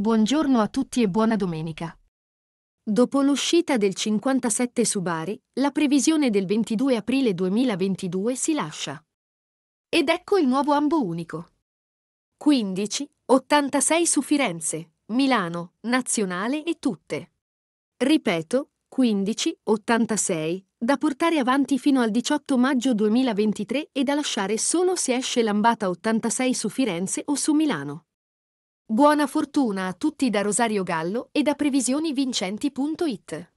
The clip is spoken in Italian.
Buongiorno a tutti e buona domenica. Dopo l'uscita del 57 su Bari, la previsione del 22 aprile 2022 si lascia. Ed ecco il nuovo ambo unico. 15, 86 su Firenze, Milano, Nazionale e tutte. Ripeto, 15, 86, da portare avanti fino al 18 maggio 2023 e da lasciare solo se esce lambata 86 su Firenze o su Milano. Buona fortuna a tutti da Rosario Gallo e da previsionivincenti.it.